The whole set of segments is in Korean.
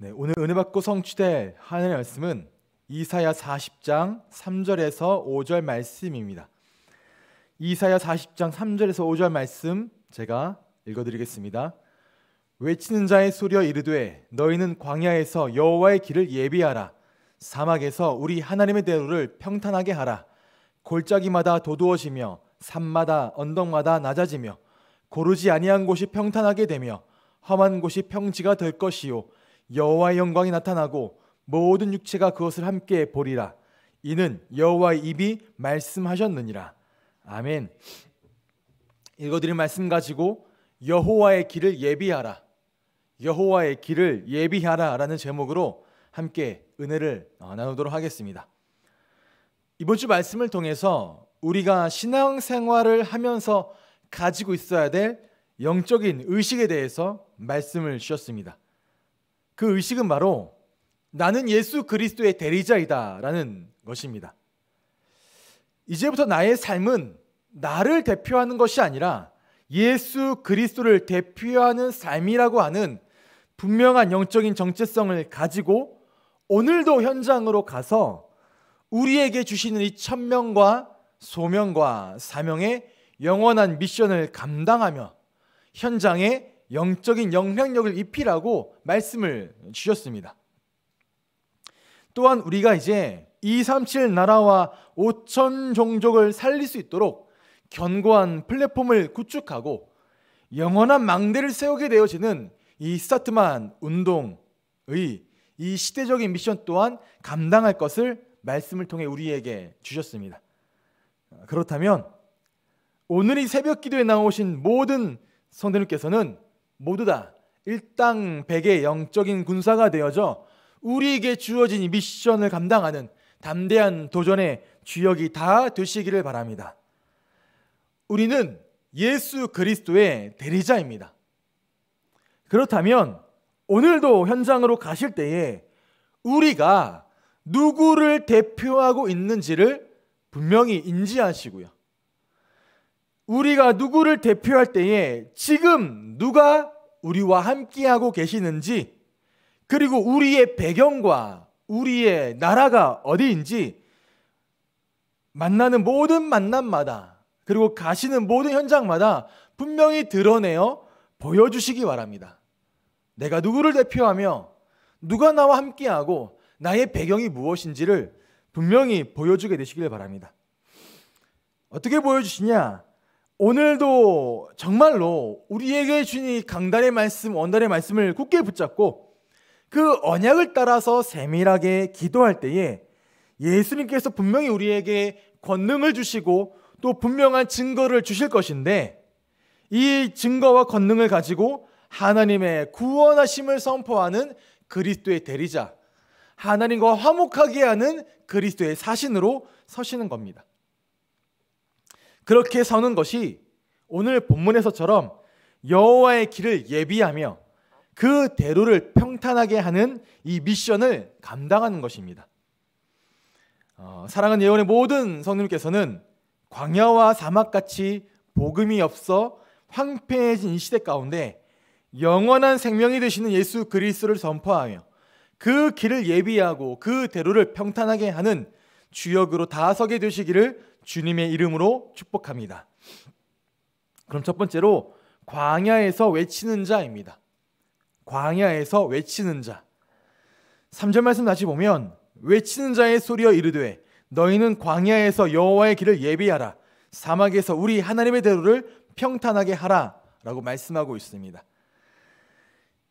네, 오늘 은혜 받고 성취될 하늘의 말씀은 이사야 40장 3절에서 5절 말씀입니다. 이사야 40장 3절에서 5절 말씀 제가 읽어 드리겠습니다. 외치는 자의 소리여 이르되 너희는 광야에서 여호와의 길을 예비하라 사막에서 우리 하나님의 대로를 평탄하게 하라 골짜기마다 도두어지며 산마다 언덕마다 낮아지며 고르지 아니한 곳이 평탄하게 되며 험한 곳이 평지가 될 것이요 여호와의 영광이 나타나고 모든 육체가 그것을 함께 보리라. 이는 여호와의 입이 말씀하셨느니라. 아멘. 읽어드린 말씀 가지고 여호와의 길을 예비하라. 여호와의 길을 예비하라라는 제목으로 함께 은혜를 어, 나누도록 하겠습니다. 이번 주 말씀을 통해서 우리가 신앙생활을 하면서 가지고 있어야 될 영적인 의식에 대해서 말씀을 주셨습니다. 그 의식은 바로 나는 예수 그리스도의 대리자이다라는 것입니다. 이제부터 나의 삶은 나를 대표하는 것이 아니라 예수 그리스도를 대표하는 삶이라고 하는 분명한 영적인 정체성을 가지고 오늘도 현장으로 가서 우리에게 주시는 이 천명과 소명과 사명의 영원한 미션을 감당하며 현장에 영적인 영향력을 입히라고 말씀을 주셨습니다. 또한 우리가 이제 237 나라와 5천 종족을 살릴 수 있도록 견고한 플랫폼을 구축하고 영원한 망대를 세우게 되어지는 이 스타트만 운동의 이 시대적인 미션 또한 감당할 것을 말씀을 통해 우리에게 주셨습니다. 그렇다면 오늘 이 새벽 기도에 나오신 모든 성도님께서는 모두 다 일당백의 영적인 군사가 되어져 우리에게 주어진 이 미션을 감당하는 담대한 도전의 주역이 다 되시기를 바랍니다. 우리는 예수 그리스도의 대리자입니다. 그렇다면 오늘도 현장으로 가실 때에 우리가 누구를 대표하고 있는지를 분명히 인지하시고요. 우리가 누구를 대표할 때에 지금 누가 우리와 함께하고 계시는지 그리고 우리의 배경과 우리의 나라가 어디인지 만나는 모든 만남마다 그리고 가시는 모든 현장마다 분명히 드러내어 보여주시기 바랍니다. 내가 누구를 대표하며 누가 나와 함께하고 나의 배경이 무엇인지를 분명히 보여주게 되시길 바랍니다. 어떻게 보여주시냐? 오늘도 정말로 우리에게 주신 강단의 말씀, 원단의 말씀을 굳게 붙잡고 그 언약을 따라서 세밀하게 기도할 때에 예수님께서 분명히 우리에게 권능을 주시고 또 분명한 증거를 주실 것인데 이 증거와 권능을 가지고 하나님의 구원하심을 선포하는 그리스도의 대리자, 하나님과 화목하게 하는 그리스도의 사신으로 서시는 겁니다. 그렇게 서는 것이 오늘 본문에서처럼 여호와의 길을 예비하며 그 대로를 평탄하게 하는 이 미션을 감당하는 것입니다. 어, 사랑은 예언의 모든 성님께서는 광야와 사막같이 복음이 없어 황폐해진 이 시대 가운데 영원한 생명이 되시는 예수 그리스도를 선포하며 그 길을 예비하고 그 대로를 평탄하게 하는 주역으로 다서게 되시기를 주님의 이름으로 축복합니다. 그럼 첫 번째로 광야에서 외치는 자입니다. 광야에서 외치는 자. 3절 말씀 다시 보면 외치는 자의 소리여 이르되 너희는 광야에서 여호와의 길을 예비하라 사막에서 우리 하나님의 대로를 평탄하게 하라라고 말씀하고 있습니다.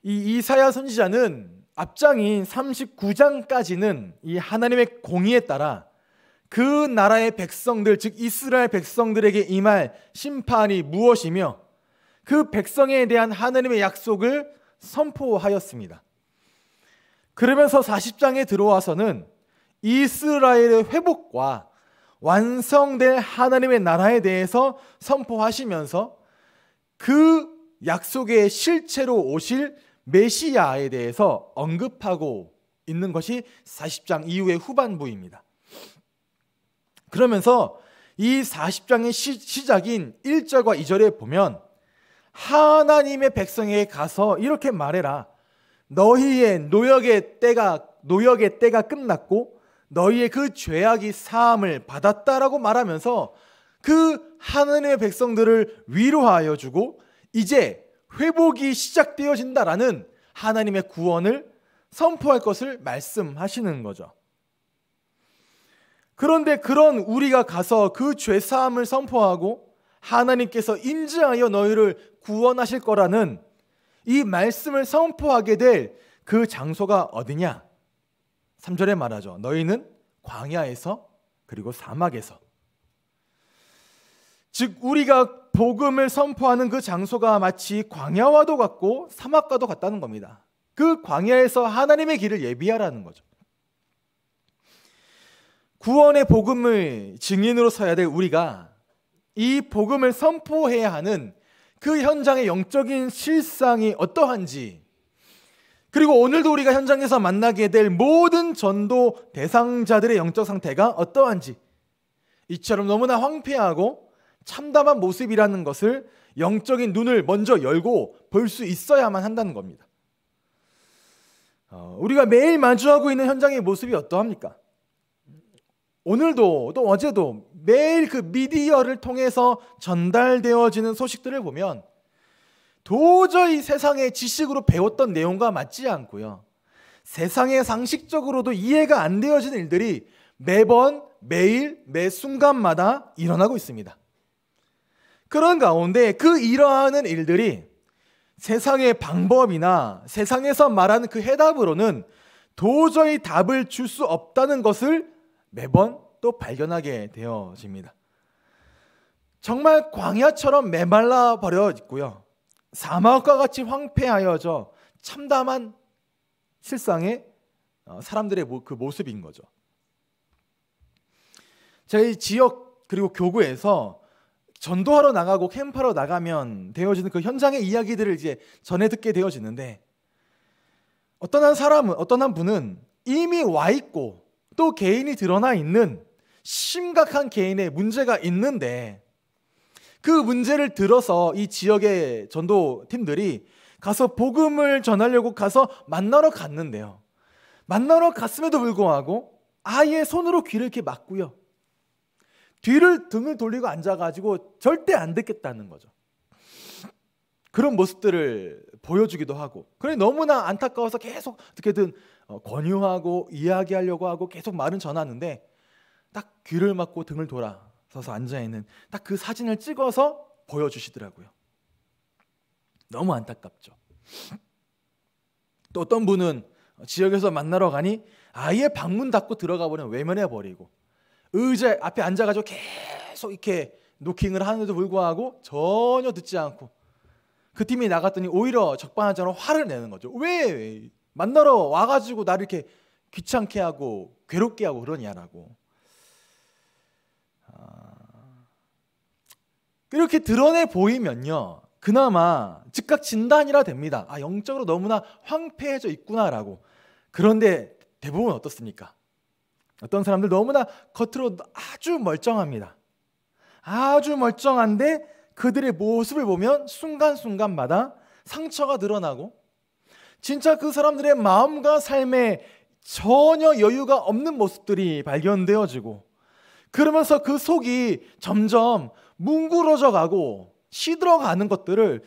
이 이사야 선지자는 앞장인 39장까지는 이 하나님의 공의에 따라 그 나라의 백성들, 즉 이스라엘 백성들에게 임할 심판이 무엇이며 그 백성에 대한 하나님의 약속을 선포하였습니다. 그러면서 40장에 들어와서는 이스라엘의 회복과 완성될 하나님의 나라에 대해서 선포하시면서 그 약속의 실체로 오실 메시아에 대해서 언급하고 있는 것이 40장 이후의 후반부입니다. 그러면서 이 40장의 시, 작인 1절과 2절에 보면 하나님의 백성에게 가서 이렇게 말해라. 너희의 노역의 때가 노역의 때가 끝났고 너희의 그 죄악이 사함을 받았다라고 말하면서 그 하나님의 백성들을 위로하여 주고 이제 회복이 시작되어진다라는 하나님의 구원을 선포할 것을 말씀하시는 거죠. 그런데 그런 우리가 가서 그 죄사함을 선포하고 하나님께서 인지하여 너희를 구원하실 거라는 이 말씀을 선포하게 될 그 장소가 어디냐? 3절에 말하죠. 너희는 광야에서 그리고 사막에서. 즉 우리가 복음을 선포하는 그 장소가 마치 광야와도 같고 사막과도 같다는 겁니다. 그 광야에서 하나님의 길을 예비하라는 거죠. 구원의 복음을 증인으로 서야 될 우리가 이 복음을 선포해야 하는 그 현장의 영적인 실상이 어떠한지 그리고 오늘도 우리가 현장에서 만나게 될 모든 전도 대상자들의 영적 상태가 어떠한지 이처럼 너무나 황폐하고 참담한 모습이라는 것을 영적인 눈을 먼저 열고 볼 수 있어야만 한다는 겁니다. 어, 우리가 매일 마주하고 있는 현장의 모습이 어떠합니까? 오늘도 또 어제도 매일 그 미디어를 통해서 전달되어지는 소식들을 보면 도저히 세상의 지식으로 배웠던 내용과 맞지 않고요. 세상의 상식적으로도 이해가 안 되어지는 일들이 매번, 매일, 매 순간마다 일어나고 있습니다. 그런 가운데 그 일어나는 일들이 세상의 방법이나 세상에서 말하는 그 해답으로는 도저히 답을 줄 수 없다는 것을 매번 또 발견하게 되어집니다. 정말 광야처럼 메말라 버려 있고요. 사막과 같이 황폐하여져 참담한 실상의 어, 사람들의 그 모습인 거죠. 저희 지역 그리고 교구에서 전도하러 나가고 캠프하러 나가면 되어지는 그 현장의 이야기들을 이제 전해 듣게 되어지는데 어떤 한 사람은 어떤 한 분은 이미 와 있고 또 개인이 드러나 있는 심각한 개인의 문제가 있는데 그 문제를 들어서 이 지역의 전도팀들이 가서 복음을 전하려고 가서 만나러 갔는데요. 만나러 갔음에도 불구하고 아예 손으로 귀를 이렇게 막고요. 뒤를 등을 돌리고 앉아가지고 절대 안 듣겠다는 거죠. 그런 모습들을 보여주기도 하고 그래 너무나 안타까워서 계속 어떻게든 어, 권유하고 이야기하려고 하고 계속 말은 전하는데 딱 귀를 막고 등을 돌아서서 앉아 있는 딱 그 사진을 찍어서 보여주시더라고요. 너무 안타깝죠. 또 어떤 분은 지역에서 만나러 가니 아예 방문 닫고 들어가 버리면 외면해 버리고 의자 앞에 앉아가지고 계속 이렇게 노킹을 하는데도 불구하고 전혀 듣지 않고 그 팀이 나갔더니 오히려 적반하장으로 화를 내는 거죠. 왜 만나러 와가지고 나를 이렇게 귀찮게 하고 괴롭게 하고 그러냐라고. 이렇게 아, 드러내 보이면요. 그나마 즉각 진단이라 됩니다. 아, 영적으로 너무나 황폐해져 있구나라고. 그런데 대부분 어떻습니까? 어떤 사람들 너무나 겉으로 아주 멀쩡합니다. 아주 멀쩡한데 그들의 모습을 보면 순간순간마다 상처가 늘어나고 진짜 그 사람들의 마음과 삶에 전혀 여유가 없는 모습들이 발견되어지고 그러면서 그 속이 점점 뭉그러져 가고 시들어 가는 것들을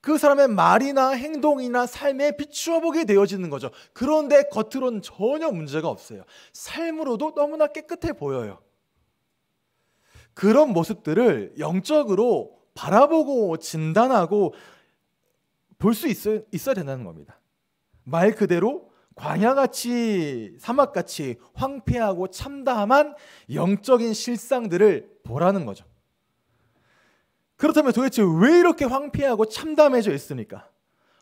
그 사람의 말이나 행동이나 삶에 비추어 보게 되어지는 거죠. 그런데 겉으론 전혀 문제가 없어요. 삶으로도 너무나 깨끗해 보여요. 그런 모습들을 영적으로 바라보고 진단하고 볼수 있어야 된다는 겁니다. 말 그대로 광야같이 사막같이 황폐하고 참담한 영적인 실상들을 보라는 거죠. 그렇다면 도대체 왜 이렇게 황폐하고 참담해져 있습니까?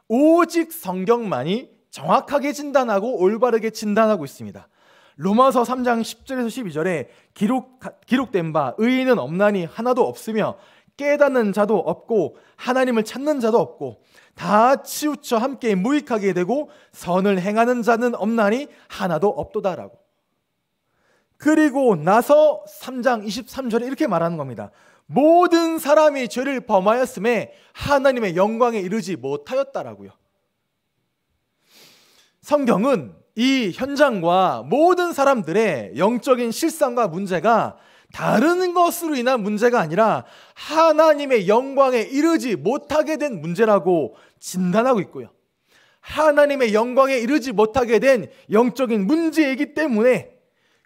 오직 성경만이 정확하게 진단하고 올바르게 진단하고 있습니다. 로마서 3장 10절에서 12절에 기록, 기록된 바 의인은 없나니 하나도 없으며 깨닫는 자도 없고 하나님을 찾는 자도 없고 다 치우쳐 함께 무익하게 되고 선을 행하는 자는 없나니 하나도 없도다라고. 그리고 나서 3장 23절에 이렇게 말하는 겁니다. 모든 사람이 죄를 범하였음에 하나님의 영광에 이르지 못하였다라고요. 성경은 이 현장과 모든 사람들의 영적인 실상과 문제가 다른 것으로 인한 문제가 아니라 하나님의 영광에 이르지 못하게 된 문제라고 진단하고 있고요. 하나님의 영광에 이르지 못하게 된 영적인 문제이기 때문에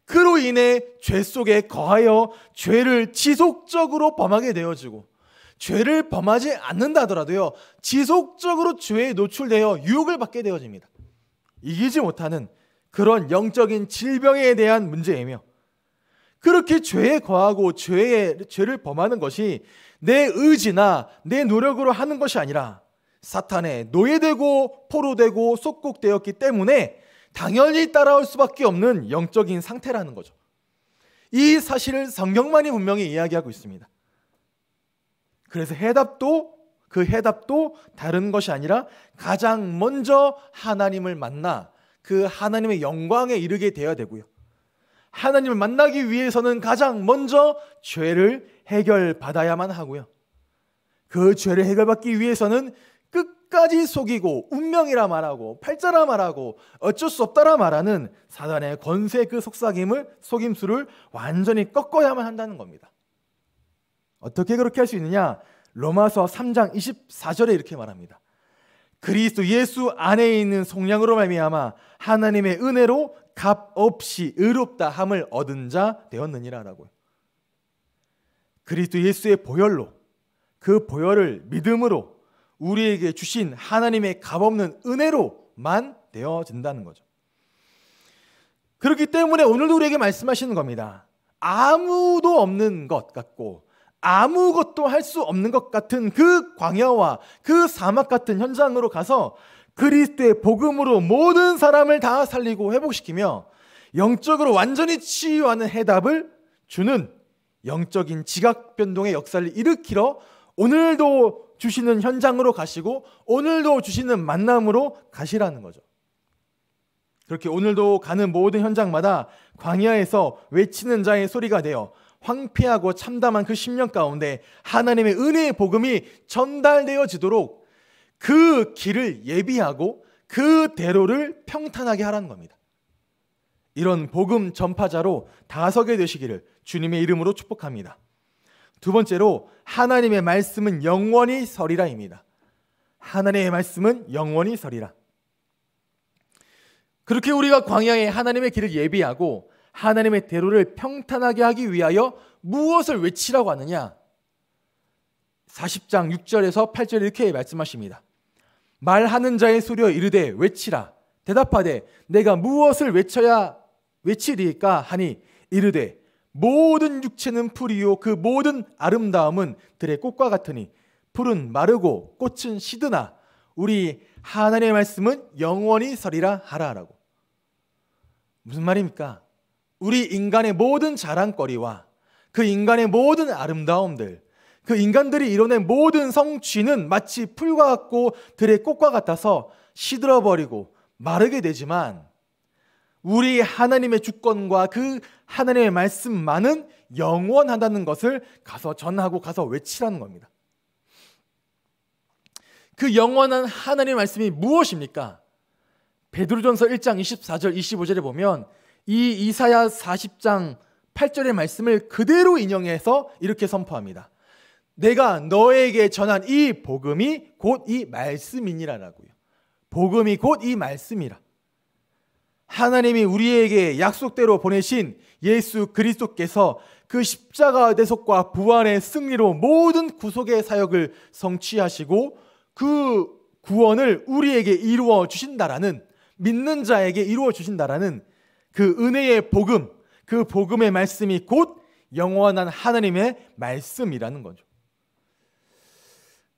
그로 인해 죄 속에 거하여 죄를 지속적으로 범하게 되어지고 죄를 범하지 않는다 하더라도요 지속적으로 죄에 노출되어 유혹을 받게 되어집니다 이기지 못하는 그런 영적인 질병에 대한 문제이며 그렇게 죄에 거하고 죄에, 죄를 범하는 것이 내 의지나 내 노력으로 하는 것이 아니라 사탄에 노예되고 포로되고 속국되었기 때문에 당연히 따라올 수밖에 없는 영적인 상태라는 거죠. 이 사실을 성경만이 분명히 이야기하고 있습니다. 그래서 해답도 그 해답도 다른 것이 아니라 가장 먼저 하나님을 만나 그 하나님의 영광에 이르게 되어야 되고요. 하나님을 만나기 위해서는 가장 먼저 죄를 해결받아야만 하고요. 그 죄를 해결받기 위해서는 끝까지 속이고 운명이라 말하고 팔자라 말하고 어쩔 수 없다라 말하는 사단의 권세 그 속삭임을 속임수를 완전히 꺾어야만 한다는 겁니다. 어떻게 그렇게 할 수 있느냐? 로마서 3장 24절에 이렇게 말합니다. 그리스도 예수 안에 있는 속량으로 말미암아 하나님의 은혜로 값 없이 의롭다 함을 얻은 자 되었느니라라고요. 그리스도 예수의 보혈로 그 보혈을 믿음으로 우리에게 주신 하나님의 값없는 은혜로만 되어진다는 거죠. 그렇기 때문에 오늘도 우리에게 말씀하시는 겁니다. 아무도 없는 것 같고 아무것도 할 수 없는 것 같은 그 광야와 그 사막 같은 현장으로 가서 그리스도의 복음으로 모든 사람을 다 살리고 회복시키며 영적으로 완전히 치유하는 해답을 주는 영적인 지각 변동의 역사를 일으키러 오늘도 주시는 현장으로 가시고 오늘도 주시는 만남으로 가시라는 거죠. 그렇게 오늘도 가는 모든 현장마다 광야에서 외치는 자의 소리가 되어 황폐하고 참담한 그 10년 가운데 하나님의 은혜의 복음이 전달되어지도록 그 길을 예비하고 그 대로를 평탄하게 하라는 겁니다. 이런 복음 전파자로 다서게 되시기를 주님의 이름으로 축복합니다. 두 번째로 하나님의 말씀은 영원히 서리라입니다. 하나님의 말씀은 영원히 서리라. 그렇게 우리가 광야에 하나님의 길을 예비하고 하나님의 대로를 평탄하게 하기 위하여 무엇을 외치라고 하느냐? 40장 6절에서 8절 이렇게 말씀하십니다. 말하는 자의 소리여 이르되 외치라 대답하되 내가 무엇을 외쳐야 외치리까 하니 이르되 모든 육체는 풀이요 그 모든 아름다움은 들의 꽃과 같으니 풀은 마르고 꽃은 시드나 우리 하나님의 말씀은 영원히 서리라 하라라고 무슨 말입니까? 우리 인간의 모든 자랑거리와 그 인간의 모든 아름다움들 그 인간들이 이뤄낸 모든 성취는 마치 풀과 같고 들의 꽃과 같아서 시들어버리고 마르게 되지만 우리 하나님의 주권과 그 하나님의 말씀만은 영원하다는 것을 가서 전하고 가서 외치라는 겁니다. 그 영원한 하나님의 말씀이 무엇입니까? 베드로전서 1장 24절 25절에 보면 이 이사야 40장 8절의 말씀을 그대로 인용해서 이렇게 선포합니다. 내가 너에게 전한 이 복음이 곧 이 말씀이니라라고요. 복음이 곧 이 말씀이라. 하나님이 우리에게 약속대로 보내신 예수 그리스도께서 그 십자가 대속과 부활의 승리로 모든 구속의 사역을 성취하시고 그 구원을 우리에게 이루어 주신다라는 믿는 자에게 이루어 주신다라는 그 은혜의 복음, 그 복음의 말씀이 곧 영원한 하나님의 말씀이라는 거죠.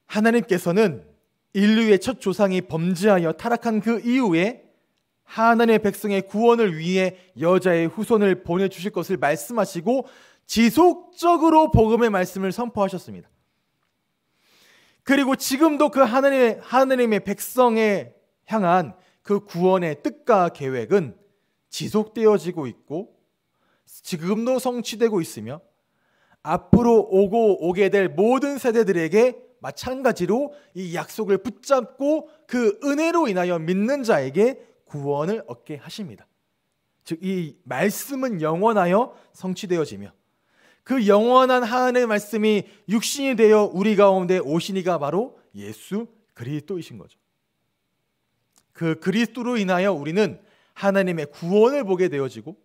하나님께서는 인류의 첫 조상이 범죄하여 타락한 그 이후에 하나님의 백성의 구원을 위해 여자의 후손을 보내주실 것을 말씀하시고 지속적으로 복음의 말씀을 선포하셨습니다. 그리고 지금도 그 하나님의, 하나님의 백성에 향한 그 구원의 뜻과 계획은 지속되어지고 있고 지금도 성취되고 있으며 앞으로 오고 오게 될 모든 세대들에게 마찬가지로 이 약속을 붙잡고 그 은혜로 인하여 믿는 자에게 구원을 얻게 하십니다. 즉 이 말씀은 영원하여 성취되어지며 그 영원한 하나님의 말씀이 육신이 되어 우리 가운데 오시니가 바로 예수 그리스도이신 거죠. 그 그리스도로 인하여 우리는 하나님의 구원을 보게 되어지고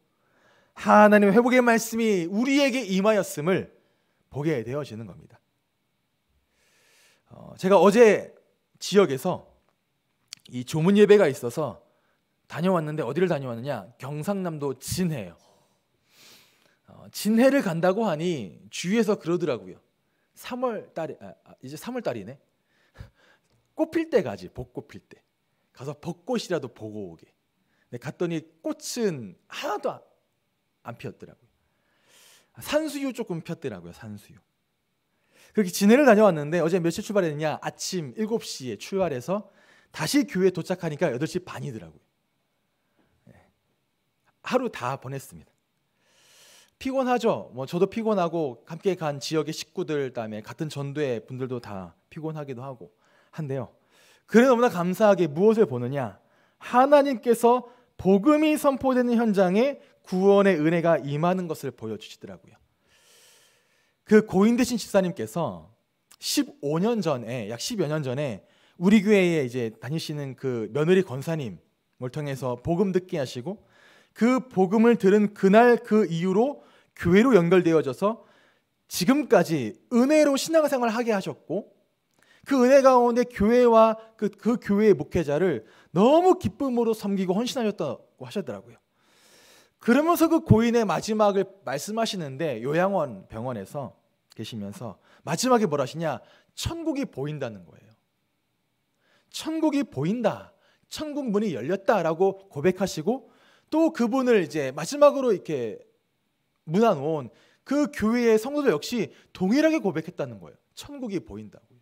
하나님의 회복의 말씀이 우리에게 임하였음을 보게 되어지는 겁니다. 어, 제가 어제 지역에서 이 조문 예배가 있어서 다녀왔는데 어디를 다녀왔느냐? 경상남도 진해요. 어, 진해를 간다고 하니 주위에서 그러더라고요. 3월 달에 아, 아 이제 3월 달이네. 꽃 필 때 가지 벚꽃 필 때. 가서 벚꽃이라도 보고 오게. 근데 갔더니 꽃은 하나도 안 피었더라고요. 산수유 조금 폈더라고요. 산수유. 그렇게 진해를 다녀왔는데 어제 몇 시에 출발했느냐? 아침 7시에 출발해서 다시 교회에 도착하니까 8시 반이더라고요. 예. 하루 다 보냈습니다. 피곤하죠. 뭐 저도 피곤하고 함께 간 지역의 식구들 다음에 같은 전도회 분들도 다 피곤하기도 하고 한데요. 그래 너무나 감사하게 무엇을 보느냐? 하나님께서 복음이 선포되는 현장에 구원의 은혜가 임하는 것을 보여주시더라고요. 그 고인 되신 집사님께서 15년 전에 약 10여 년 전에 우리 교회에 이제 다니시는 그 며느리 권사님을 통해서 복음 듣게 하시고 그 복음을 들은 그날 그 이후로 교회로 연결되어져서 지금까지 은혜로 신앙생활을 하게 하셨고 그 은혜 가운데 교회와 그, 그 교회의 목회자를 너무 기쁨으로 섬기고 헌신하셨다고 하셨더라고요. 그러면서 그 고인의 마지막을 말씀하시는데 요양원 병원에서 계시면서 마지막에 뭘 하시냐? 천국이 보인다는 거예요. 천국이 보인다. 천국 문이 열렸다라고 고백하시고 또 그분을 이제 마지막으로 이렇게 문화 놓그 교회의 성도들 역시 동일하게 고백했다는 거예요. 천국이 보인다고요.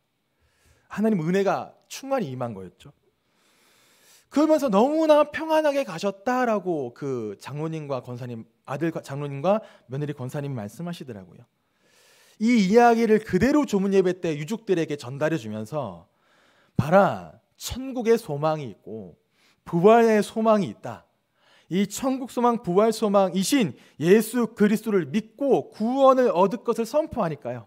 하나님 은혜가 충만히 임한 거였죠. 그러면서 너무나 평안하게 가셨다라고 그 장로님과 권사님 아들 장로님과 며느리 권사님이 말씀하시더라고요. 이 이야기를 그대로 조문 예배 때 유족들에게 전달해 주면서 봐라 천국의 소망이 있고 부활의 소망이 있다. 이 천국 소망 부활 소망이신 예수 그리스도를 믿고 구원을 얻을 것을 선포하니까요.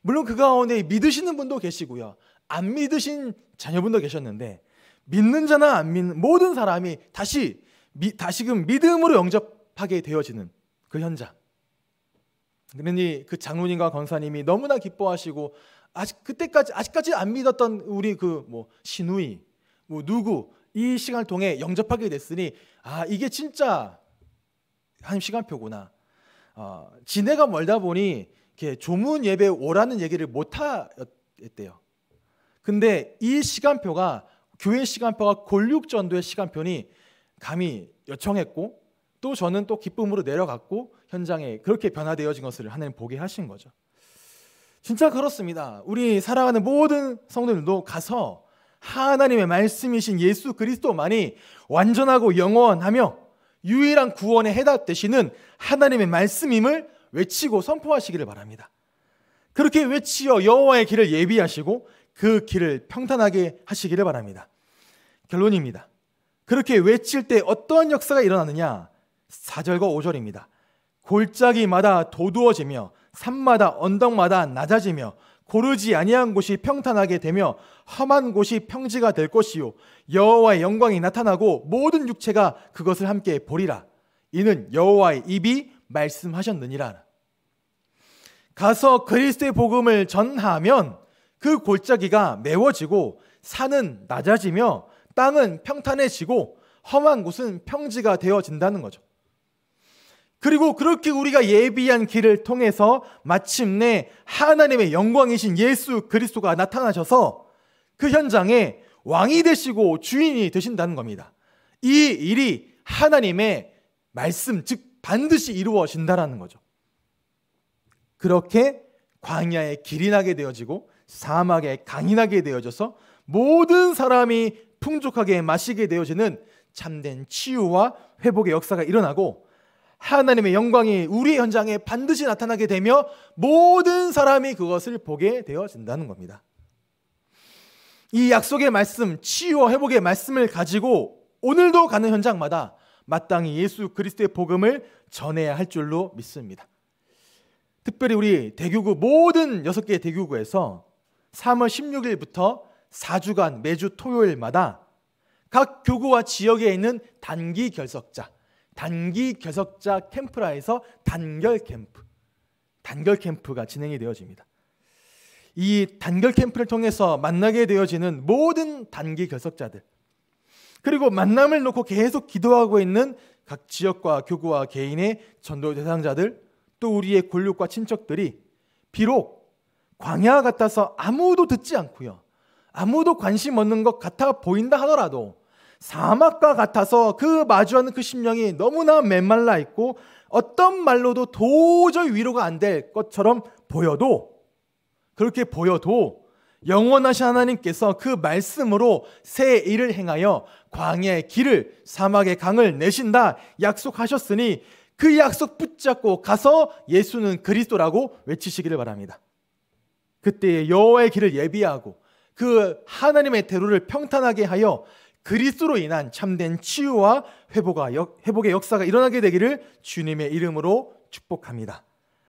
물론 그 가운데 믿으시는 분도 계시고요. 안 믿으신 자녀분도 계셨는데 믿는 자나 안 믿는 모든 사람이 다시 미, 다시금 그 믿음으로 영접하게 되어지는 그 현장. 그러니 그 장로님과 권사님이 너무나 기뻐하시고 아직 그때까지 아직까지 안 믿었던 우리 그 뭐 신우이 뭐 누구 이 시간을 통해 영접하게 됐으니 아 이게 진짜 하 시간표구나. 어, 지내가 멀다 보니 이렇게 조문 예배 오라는 얘기를 못 하였대요. 근데 이 시간표가 교회 시간표와 골육 전도의 시간표니 감히 요청했고 또 저는 또 기쁨으로 내려갔고 현장에 그렇게 변화되어진 것을 하나님 보게 하신 거죠. 진짜 그렇습니다. 우리 사랑하는 모든 성도들도 가서 하나님의 말씀이신 예수 그리스도만이 완전하고 영원하며 유일한 구원의 해답 되시는 하나님의 말씀임을 외치고 선포하시기를 바랍니다. 그렇게 외치어 여호와의 길을 예비하시고 그 길을 평탄하게 하시기를 바랍니다. 결론입니다. 그렇게 외칠 때어떠 역사가 일어나느냐? 4절과 5절입니다. 골짜기마다 도두어지며 산마다 언덕마다 낮아지며 고르지 아니한 곳이 평탄하게 되며 험한 곳이 평지가 될 것이요 여호와의 영광이 나타나고 모든 육체가 그것을 함께 보리라 이는 여호와의 입이 말씀하셨느니라 가서 그리스도의 복음을 전하면 그 골짜기가 메워지고 산은 낮아지며 땅은 평탄해지고 험한 곳은 평지가 되어진다는 거죠. 그리고 그렇게 우리가 예비한 길을 통해서 마침내 하나님의 영광이신 예수 그리스도가 나타나셔서 그 현장에 왕이 되시고 주인이 되신다는 겁니다. 이 일이 하나님의 말씀, 즉 반드시 이루어진다라는 거죠. 그렇게 광야에 길이 나게 되어지고 사막에 강인하게 되어져서 모든 사람이 풍족하게 마시게 되어지는 참된 치유와 회복의 역사가 일어나고 하나님의 영광이 우리 현장에 반드시 나타나게 되며 모든 사람이 그것을 보게 되어진다는 겁니다. 이 약속의 말씀, 치유와 회복의 말씀을 가지고 오늘도 가는 현장마다 마땅히 예수 그리스도의 복음을 전해야 할 줄로 믿습니다. 특별히 우리 대교구 모든 여섯 개의 대교구에서 3월 16일부터 4주간 매주 토요일마다 각 교구와 지역에 있는 단기 결석자, 단기 결석자 캠프라에서 단결 캠프, 단결 캠프가 진행이 되어집니다. 이 단결 캠프를 통해서 만나게 되어지는 모든 단기 결석자들, 그리고 만남을 놓고 계속 기도하고 있는 각 지역과 교구와 개인의 전도 대상자들, 또 우리의 권력과 친척들이 비록 광야 같아서 아무도 듣지 않고요. 아무도 관심 없는 것 같아 보인다 하더라도 사막과 같아서 그 마주하는 그 심령이 너무나 메말라 있고 어떤 말로도 도저히 위로가 안 될 것처럼 보여도 그렇게 보여도 영원하신 하나님께서 그 말씀으로 새 일을 행하여 광야의 길을 사막의 강을 내신다 약속하셨으니 그 약속 붙잡고 가서 예수는 그리스도라고 외치시기를 바랍니다. 그때에 여호와의 길을 예비하고 그 하나님의 대로를 평탄하게 하여 그리스도로 인한 참된 치유와 회복의 역사가 일어나게 되기를 주님의 이름으로 축복합니다.